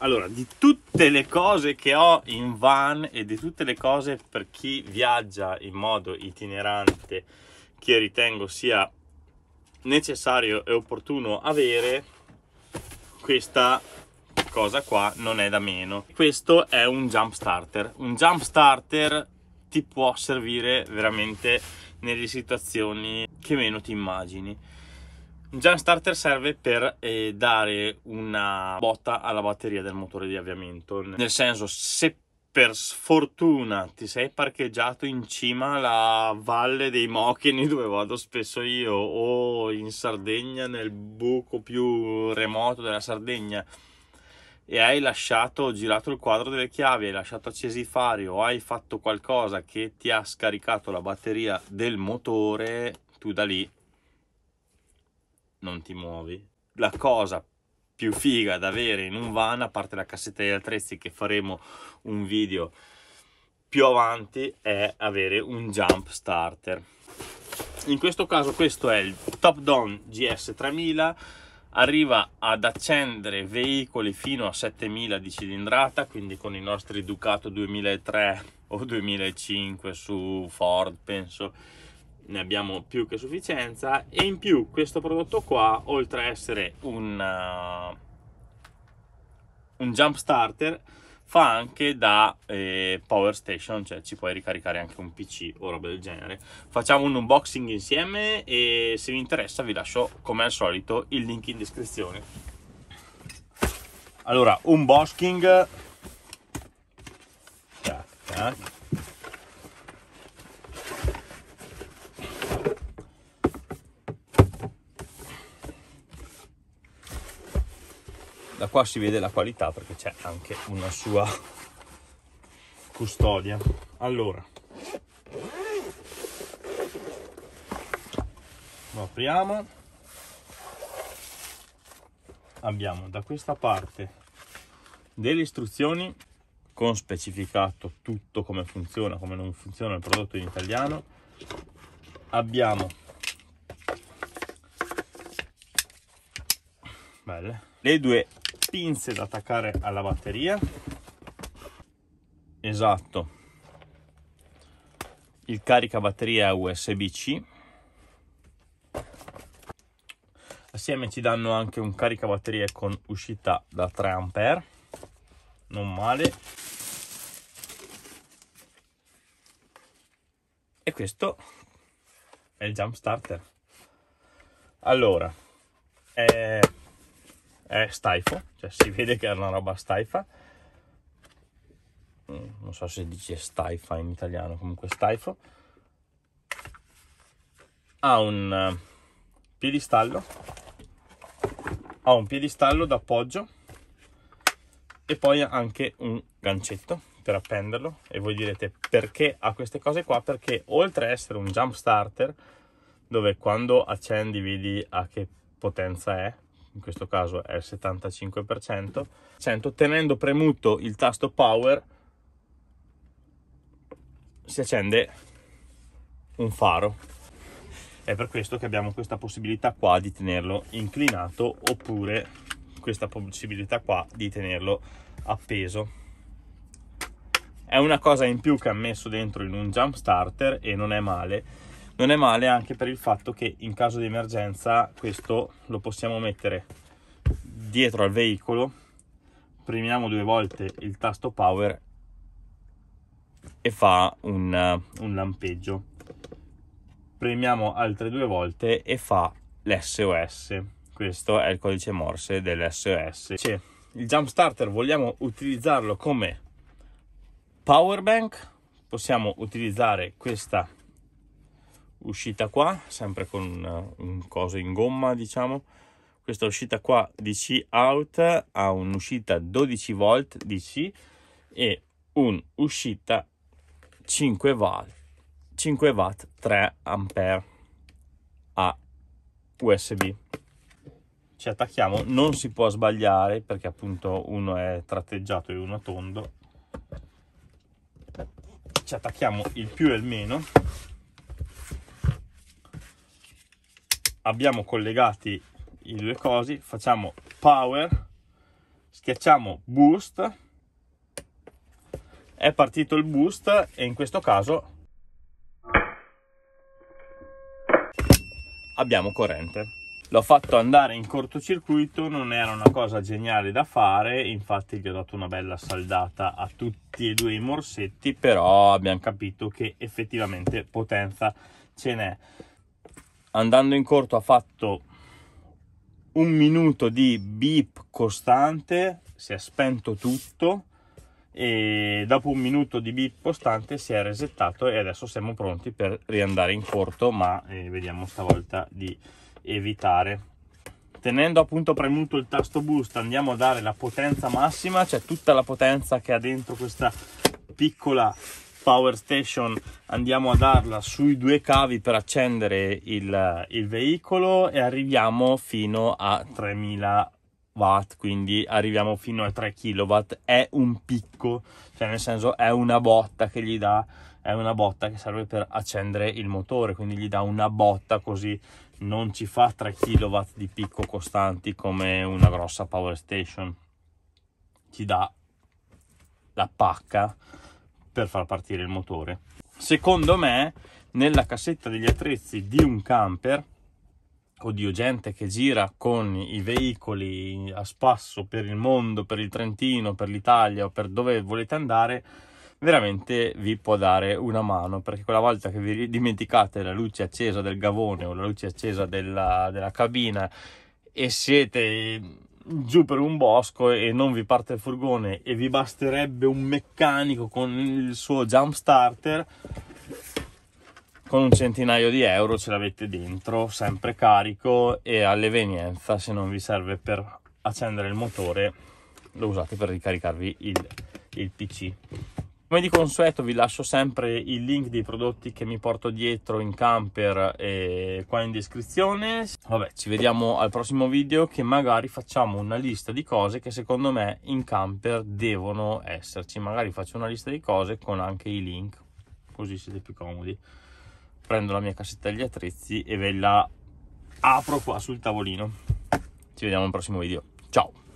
Allora, di tutte le cose che ho in van e di tutte le cose per chi viaggia in modo itinerante che ritengo sia necessario e opportuno avere, questa cosa qua non è da meno. Questo è un jump starter. Un jump starter ti può servire veramente nelle situazioni che meno ti immagini un Starter serve per eh, dare una botta alla batteria del motore di avviamento, nel senso se per sfortuna ti sei parcheggiato in cima alla valle dei Mochini dove vado spesso io o in Sardegna nel buco più remoto della Sardegna e hai lasciato, girato il quadro delle chiavi, hai lasciato accesi i fari o hai fatto qualcosa che ti ha scaricato la batteria del motore, tu da lì non ti muovi. La cosa più figa da avere in un van, a parte la cassetta degli attrezzi che faremo un video più avanti, è avere un jump starter. In questo caso questo è il Top Down GS3000, arriva ad accendere veicoli fino a 7000 di cilindrata, quindi con i nostri Ducato 2003 o 2005 su Ford, penso ne abbiamo più che sufficienza e in più questo prodotto qua oltre a essere un, uh, un jump starter fa anche da eh, power station cioè ci puoi ricaricare anche un pc o roba del genere facciamo un unboxing insieme e se vi interessa vi lascio come al solito il link in descrizione allora unboxing tac, tac da qua si vede la qualità perché c'è anche una sua custodia allora lo apriamo abbiamo da questa parte delle istruzioni con specificato tutto come funziona come non funziona il prodotto in italiano abbiamo belle le due pinze da attaccare alla batteria esatto il caricabatteria USB-C assieme ci danno anche un caricabatterie con uscita da 3 A non male e questo è il jump starter allora eh, è staifo, cioè si vede che è una roba staifa. Mm, non so se dice staifa in italiano, comunque staifo. Ha un eh, piedistallo, ha un piedistallo d'appoggio e poi anche un gancetto per appenderlo. E voi direte perché ha queste cose qua? Perché oltre a essere un jump starter, dove quando accendi vedi a che potenza è, in questo caso è il 75%, 100, tenendo premuto il tasto power si accende un faro. È per questo che abbiamo questa possibilità qua di tenerlo inclinato oppure questa possibilità qua di tenerlo appeso. È una cosa in più che ha messo dentro in un jump starter e non è male non è male anche per il fatto che in caso di emergenza questo lo possiamo mettere dietro al veicolo premiamo due volte il tasto power e fa un, un lampeggio premiamo altre due volte e fa l'SOS questo è il codice morse dell'SOS C'è il jump starter vogliamo utilizzarlo come power bank possiamo utilizzare questa uscita qua sempre con eh, un coso in gomma diciamo questa uscita qua DC out ha un'uscita 12 volt DC e un'uscita 5 watt 5 watt 3 ampere a USB ci attacchiamo non si può sbagliare perché appunto uno è tratteggiato e uno tondo ci attacchiamo il più e il meno abbiamo collegati i due cosi, facciamo power, schiacciamo boost, è partito il boost e in questo caso abbiamo corrente. L'ho fatto andare in cortocircuito, non era una cosa geniale da fare, infatti gli ho dato una bella saldata a tutti e due i morsetti, però abbiamo capito che effettivamente potenza ce n'è andando in corto ha fatto un minuto di beep costante, si è spento tutto e dopo un minuto di beep costante si è resettato e adesso siamo pronti per riandare in corto, ma eh, vediamo stavolta di evitare. Tenendo appunto premuto il tasto boost andiamo a dare la potenza massima, cioè tutta la potenza che ha dentro questa piccola power station andiamo a darla sui due cavi per accendere il, il veicolo e arriviamo fino a 3000 watt quindi arriviamo fino a 3 kW è un picco cioè nel senso è una botta che gli dà è una botta che serve per accendere il motore quindi gli dà una botta così non ci fa 3 kW di picco costanti come una grossa power station ci dà la pacca per far partire il motore. Secondo me, nella cassetta degli attrezzi di un camper, oddio gente che gira con i veicoli a spasso per il mondo, per il Trentino, per l'Italia o per dove volete andare, veramente vi può dare una mano perché quella volta che vi dimenticate la luce accesa del gavone o la luce accesa della, della cabina e siete giù per un bosco e non vi parte il furgone e vi basterebbe un meccanico con il suo jump starter con un centinaio di euro ce l'avete dentro sempre carico e all'evenienza se non vi serve per accendere il motore lo usate per ricaricarvi il, il pc come di consueto vi lascio sempre il link dei prodotti che mi porto dietro in camper e qua in descrizione. Vabbè, ci vediamo al prossimo video che magari facciamo una lista di cose che secondo me in camper devono esserci. Magari faccio una lista di cose con anche i link, così siete più comodi. Prendo la mia cassetta degli attrezzi e ve la apro qua sul tavolino. Ci vediamo al prossimo video. Ciao!